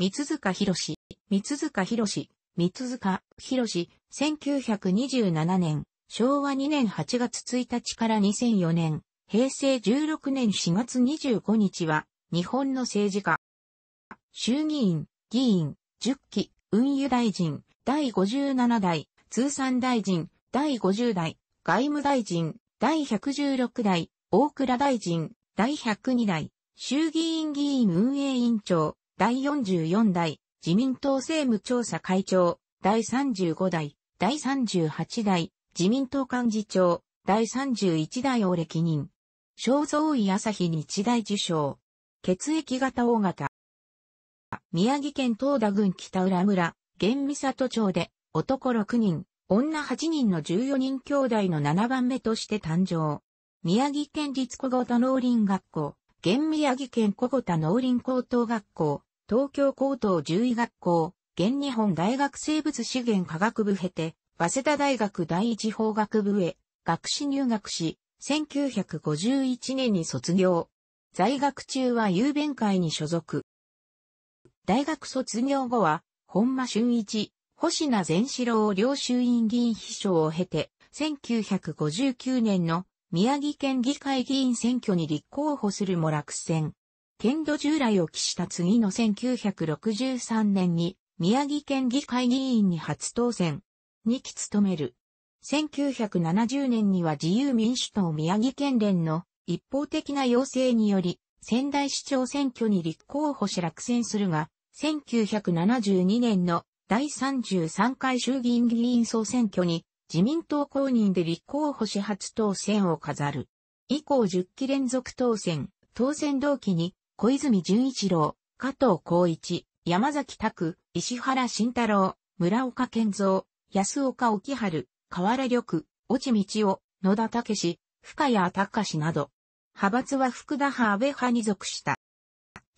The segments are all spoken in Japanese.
三塚博士、三塚博士、三塚博士、1927年、昭和2年8月1日から2004年、平成16年4月25日は、日本の政治家、衆議院、議員、10期、運輸大臣、第57代、通産大臣、第50代、外務大臣、第116代、大倉大臣、第102代、衆議院議員運営委員長、第44代、自民党政務調査会長、第35代、第38代、自民党幹事長、第31代を歴任。肖像医朝日日大受賞。血液型大型。宮城県東田郡北浦村、玄美里町で、男6人、女8人の14人兄弟の7番目として誕生。宮城県立小型農林学校、玄宮城県小型農林高等学校、東京高等獣医学校、現日本大学生物資源科学部経て、早稲田大学第一法学部へ、学士入学し、1951年に卒業。在学中は郵弁会に所属。大学卒業後は、本間俊一、星名善志郎両衆院議員秘書を経て、1959年の宮城県議会議員選挙に立候補するも落選。県土従来を期した次の1963年に宮城県議会議員に初当選。2期務める。1970年には自由民主党宮城県連の一方的な要請により仙台市長選挙に立候補し落選するが、1972年の第33回衆議院議員総選挙に自民党公認で立候補し初当選を飾る。以降10期連続当選、当選同期に小泉純一郎、加藤浩一、山崎拓、石原慎太郎、村岡健三、安岡沖春、河原緑、落ち道夫、野田武深谷隆など、派閥は福田派安倍派に属した。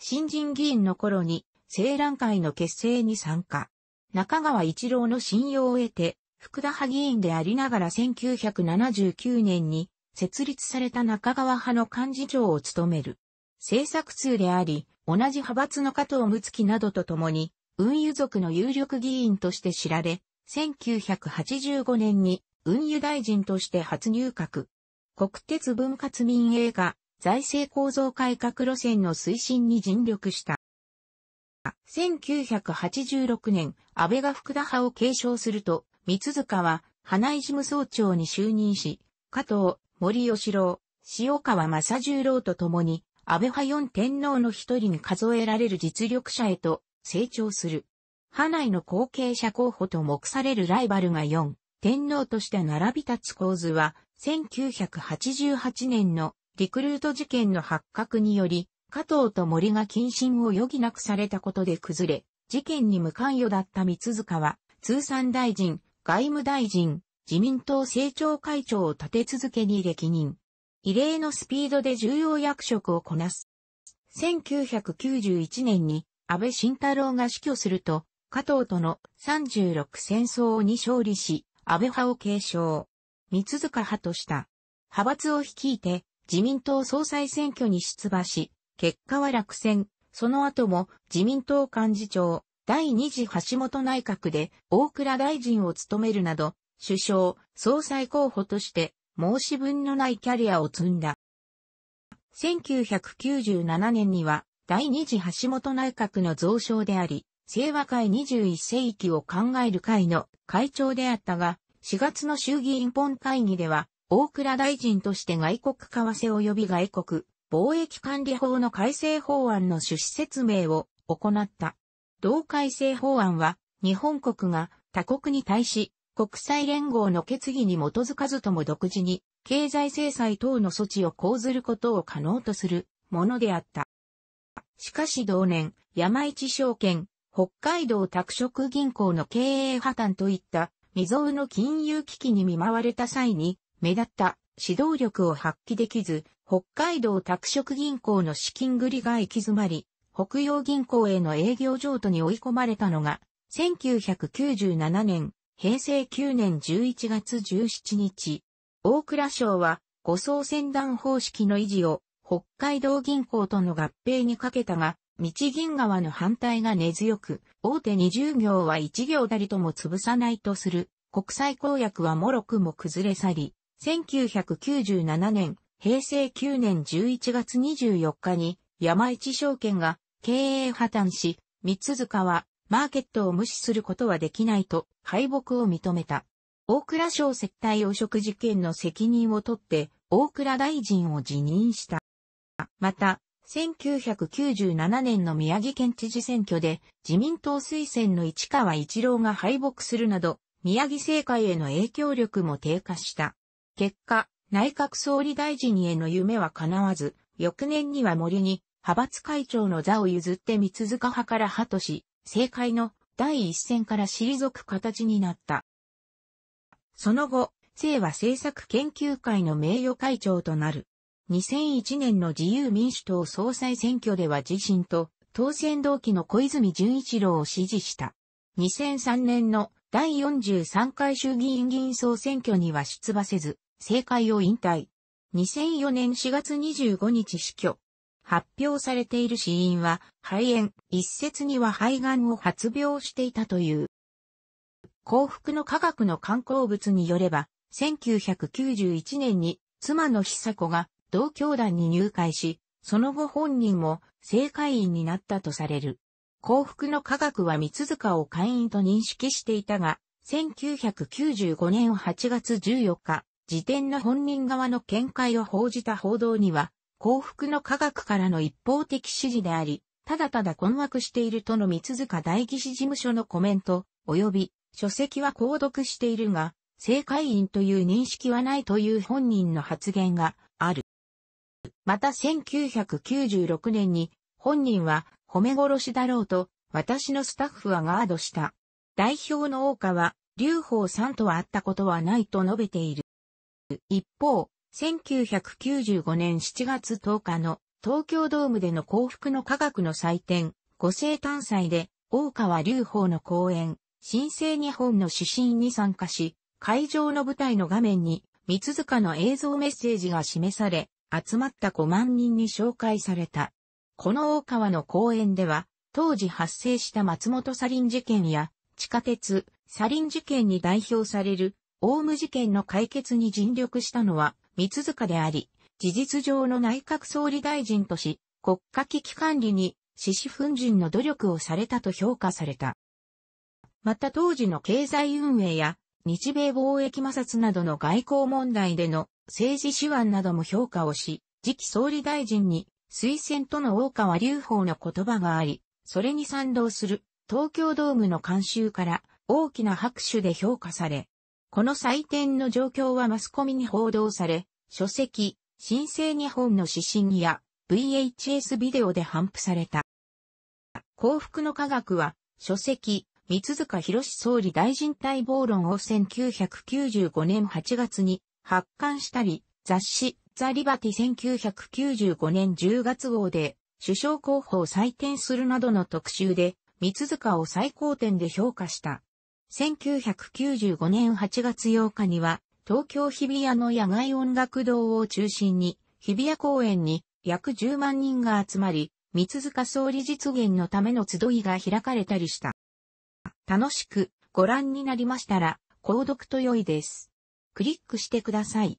新人議員の頃に、青蘭会の結成に参加。中川一郎の信用を得て、福田派議員でありながら1979年に設立された中川派の幹事長を務める。政策通であり、同じ派閥の加藤睦月などと共に、運輸族の有力議員として知られ、1985年に運輸大臣として初入閣。国鉄分割民営化、財政構造改革路線の推進に尽力した。1986年、安倍が福田派を継承すると、三塚は花井事務総長に就任し、加藤、森吉郎、塩川正十郎と共に安倍派四天皇の一人に数えられる実力者へと成長する。派内の後継者候補と目されるライバルが4天皇として並び立つ構図は、1988年のリクルート事件の発覚により、加藤と森が謹慎を余儀なくされたことで崩れ、事件に無関与だった三塚は、通産大臣、外務大臣、自民党政調会長を立て続けに歴任。異例のスピードで重要役職をこなす。1991年に安倍晋太郎が死去すると、加藤との36戦争に勝利し、安倍派を継承。三塚派とした。派閥を率いて自民党総裁選挙に出馬し、結果は落選。その後も自民党幹事長、第二次橋本内閣で大倉大臣を務めるなど、首相、総裁候補として申し分のないキャリアを積んだ。1997年には第二次橋本内閣の増床であり、清和会21世紀を考える会の会長であったが、4月の衆議院本会議では、大倉大臣として外国為替及び外国貿易管理法の改正法案の趣旨説明を行った。同改正法案は、日本国が他国に対し、国際連合の決議に基づかずとも独自に、経済制裁等の措置を講ずることを可能とするものであった。しかし同年、山一証券、北海道拓殖銀行の経営破綻といった未曾有の金融危機に見舞われた際に、目立った指導力を発揮できず、北海道拓殖銀行の資金繰りが行き詰まり、北洋銀行への営業譲渡に追い込まれたのが、1997年平成9年11月17日、大蔵省は、五層船団方式の維持を、北海道銀行との合併にかけたが、日銀側の反対が根強く、大手20行は1行たりとも潰さないとする、国際公約はもろくも崩れ去り、1997年、平成9年11月24日に、山一証券が経営破綻し、三塚はマーケットを無視することはできないと敗北を認めた。大倉省接待汚職事件の責任を取って大倉大臣を辞任した。また、1997年の宮城県知事選挙で自民党推薦の市川一郎が敗北するなど、宮城政界への影響力も低下した。結果、内閣総理大臣への夢は叶わず、翌年には森に派閥会長の座を譲って三塚派から派とし、政界の第一線から退く形になった。その後、政和政策研究会の名誉会長となる。2001年の自由民主党総裁選挙では自身と当選同期の小泉純一郎を支持した。2003年の第43回衆議院議員総選挙には出馬せず、政界を引退。2004年4月25日死去。発表されている死因は肺炎、一説には肺がんを発病していたという。幸福の科学の観光物によれば、1991年に妻の久子が同教団に入会し、その後本人も正会員になったとされる。幸福の科学は三塚を会員と認識していたが、1995年8月14日、時点の本人側の見解を報じた報道には、幸福の科学からの一方的指示であり、ただただ困惑しているとの三塚大義士事務所のコメント、及び、書籍は購読しているが、正会員という認識はないという本人の発言がある。また1996年に、本人は褒め殺しだろうと、私のスタッフはガードした。代表の大川、劉邦さんとは会ったことはないと述べている。一方、1995年7月10日の東京ドームでの幸福の科学の祭典、五星単祭で、大川隆法の講演、新生日本の指針に参加し、会場の舞台の画面に、三塚の映像メッセージが示され、集まった5万人に紹介された。この大川の講演では、当時発生した松本サリン事件や、地下鉄、サリン事件に代表される、オウム事件の解決に尽力したのは、三塚であり、事実上の内閣総理大臣とし、国家危機管理に、獅子奮迅の努力をされたと評価された。また当時の経済運営や、日米貿易摩擦などの外交問題での政治手腕なども評価をし、次期総理大臣に推薦との大川隆法の言葉があり、それに賛同する東京ドームの監修から大きな拍手で評価され、この祭典の状況はマスコミに報道され、書籍、新生日本の指針や VHS ビデオで反布された。幸福の科学は、書籍、三塚博総理大臣待望論を1995年8月に発刊したり、雑誌、ザ・リバティ1995年10月号で、首相候補を採点するなどの特集で、三塚を最高点で評価した。1995年8月8日には、東京日比谷の野外音楽堂を中心に、日比谷公園に約10万人が集まり、三塚総理実現のための集いが開かれたりした。楽しくご覧になりましたら、購読と良いです。クリックしてください。